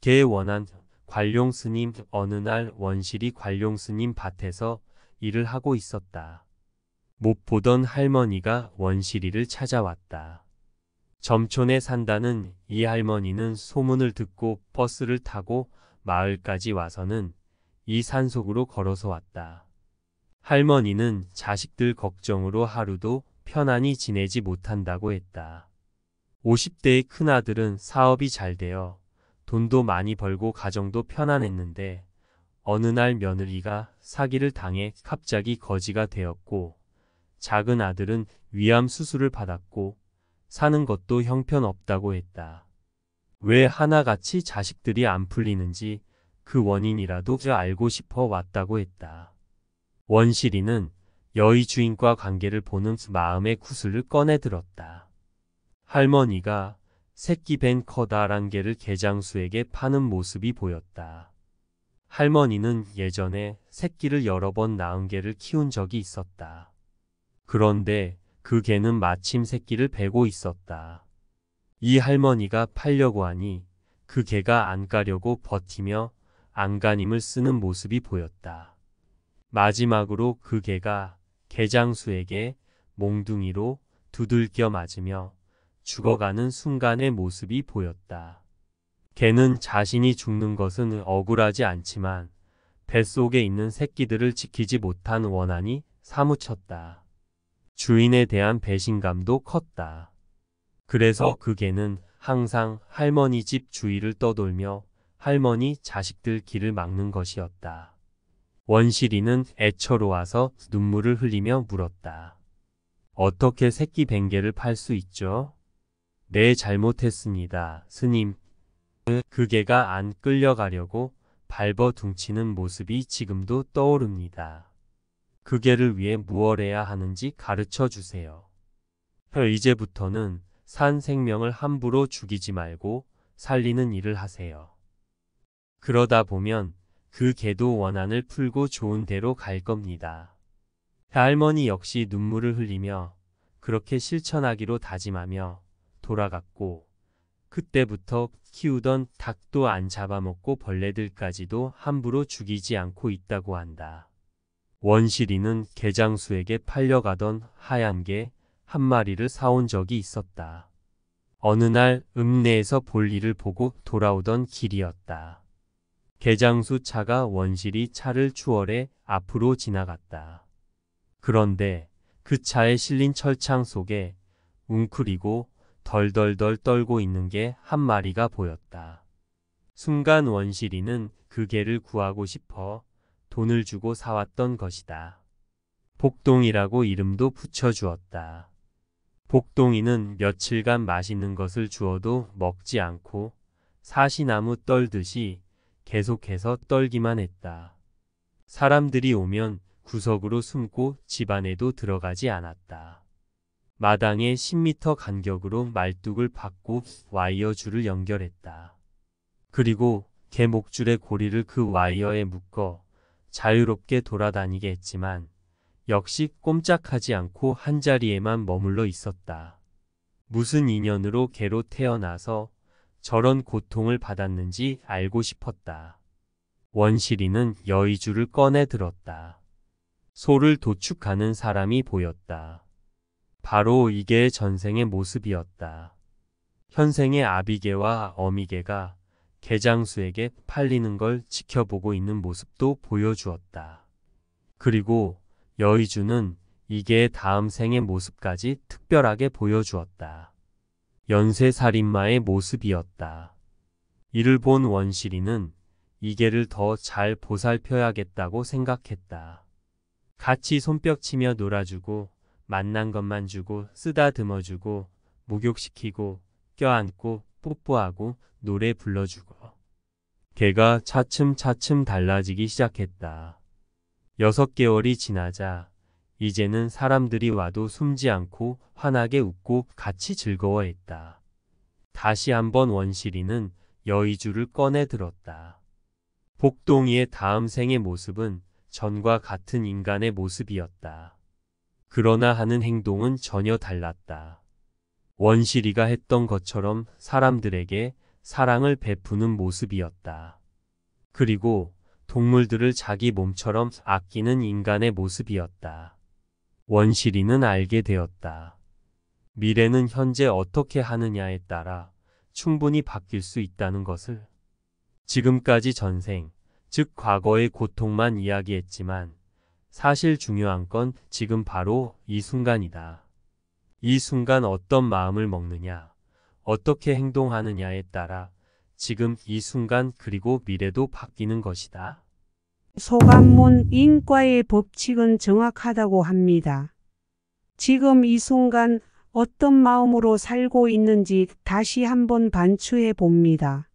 개원한 관룡스님 어느 날 원실이 관룡스님 밭에서 일을 하고 있었다. 못 보던 할머니가 원실이를 찾아왔다. 점촌에 산다는 이 할머니는 소문을 듣고 버스를 타고 마을까지 와서는 이 산속으로 걸어서 왔다. 할머니는 자식들 걱정으로 하루도 편안히 지내지 못한다고 했다. 50대의 큰아들은 사업이 잘 되어 돈도 많이 벌고 가정도 편안했는데 어느 날 며느리가 사기를 당해 갑자기 거지가 되었고 작은 아들은 위암 수술을 받았고 사는 것도 형편없다고 했다. 왜 하나같이 자식들이 안 풀리는지 그 원인이라도 알고 싶어 왔다고 했다. 원시리는 여의 주인과 관계를 보는 마음의 구슬을 꺼내 들었다. 할머니가 새끼 벤 커다란 개를 개장수에게 파는 모습이 보였다. 할머니는 예전에 새끼를 여러 번 낳은 개를 키운 적이 있었다. 그런데 그 개는 마침 새끼를 베고 있었다. 이 할머니가 팔려고 하니 그 개가 안 가려고 버티며 안간힘을 쓰는 모습이 보였다. 마지막으로 그 개가 개장수에게 몽둥이로 두들겨 맞으며 죽어가는 순간의 모습이 보였다. 개는 자신이 죽는 것은 억울하지 않지만 뱃속에 있는 새끼들을 지키지 못한 원한이 사무쳤다. 주인에 대한 배신감도 컸다. 그래서 그 개는 항상 할머니 집 주위를 떠돌며 할머니 자식들 길을 막는 것이었다. 원시리는 애처로 와서 눈물을 흘리며 물었다. 어떻게 새끼 뱅개를 팔 수 있죠? 네 잘못했습니다. 스님. 그 개가 안 끌려가려고 발버 둥치는 모습이 지금도 떠오릅니다. 그 개를 위해 무엇해야 하는지 가르쳐 주세요. 이제부터는 산 생명을 함부로 죽이지 말고 살리는 일을 하세요. 그러다 보면 그 개도 원한을 풀고 좋은 대로 갈 겁니다. 할머니 역시 눈물을 흘리며 그렇게 실천하기로 다짐하며 돌아갔고 그때부터 키우던 닭도 안 잡아먹고 벌레들까지도 함부로 죽이지 않고 있다고 한다. 원시리는 개장수에게 팔려가던 하얀 개 한 마리를 사온 적이 있었다. 어느 날 읍내에서 볼 일을 보고 돌아오던 길이었다. 개장수 차가 원실이 차를 추월해 앞으로 지나갔다. 그런데 그 차에 실린 철창 속에 웅크리고 덜덜덜 떨고 있는 게 한 마리가 보였다. 순간 원시리는 그 개를 구하고 싶어 돈을 주고 사왔던 것이다. 복동이라고 이름도 붙여주었다. 복동이는 며칠간 맛있는 것을 주어도 먹지 않고 사시나무 떨듯이 계속해서 떨기만 했다. 사람들이 오면 구석으로 숨고 집 안에도 들어가지 않았다. 마당에 10m 간격으로 말뚝을 박고 와이어줄을 연결했다. 그리고 개목줄의 고리를 그 와이어에 묶어 자유롭게 돌아다니게 했지만 역시 꼼짝하지 않고 한자리에만 머물러 있었다. 무슨 인연으로 개로 태어나서 저런 고통을 받았는지 알고 싶었다. 원시리는 여의주를 꺼내 들었다. 소를 도축하는 사람이 보였다. 바로 이게 전생의 모습이었다. 현생의 아비개와 어미개가 개장수에게 팔리는 걸 지켜보고 있는 모습도 보여주었다. 그리고 여의주는 이게 다음 생의 모습까지 특별하게 보여주었다. 연쇄살인마의 모습이었다. 이를 본 원시리는 이게를 더 잘 보살펴야겠다고 생각했다. 같이 손뼉치며 놀아주고 만난 것만 주고 쓰다듬어주고 목욕시키고 껴안고 뽀뽀하고 노래 불러주고 개가 차츰차츰 달라지기 시작했다. 여섯 개월이 지나자 이제는 사람들이 와도 숨지 않고 환하게 웃고 같이 즐거워했다. 다시 한번 원시리는 여의주를 꺼내 들었다. 복동이의 다음 생의 모습은 전과 같은 인간의 모습이었다. 그러나 하는 행동은 전혀 달랐다. 원시리가 했던 것처럼 사람들에게 사랑을 베푸는 모습이었다. 그리고 동물들을 자기 몸처럼 아끼는 인간의 모습이었다. 원시리는 알게 되었다. 미래는 현재 어떻게 하느냐에 따라 충분히 바뀔 수 있다는 것을 지금까지 전생, 즉 과거의 고통만 이야기했지만 사실 중요한 건 지금 바로 이 순간이다. 이 순간 어떤 마음을 먹느냐, 어떻게 행동하느냐에 따라 지금 이 순간 그리고 미래도 바뀌는 것이다. 소감문 인과의 법칙은 정확하다고 합니다. 지금 이 순간 어떤 마음으로 살고 있는지 다시 한번 반추해 봅니다.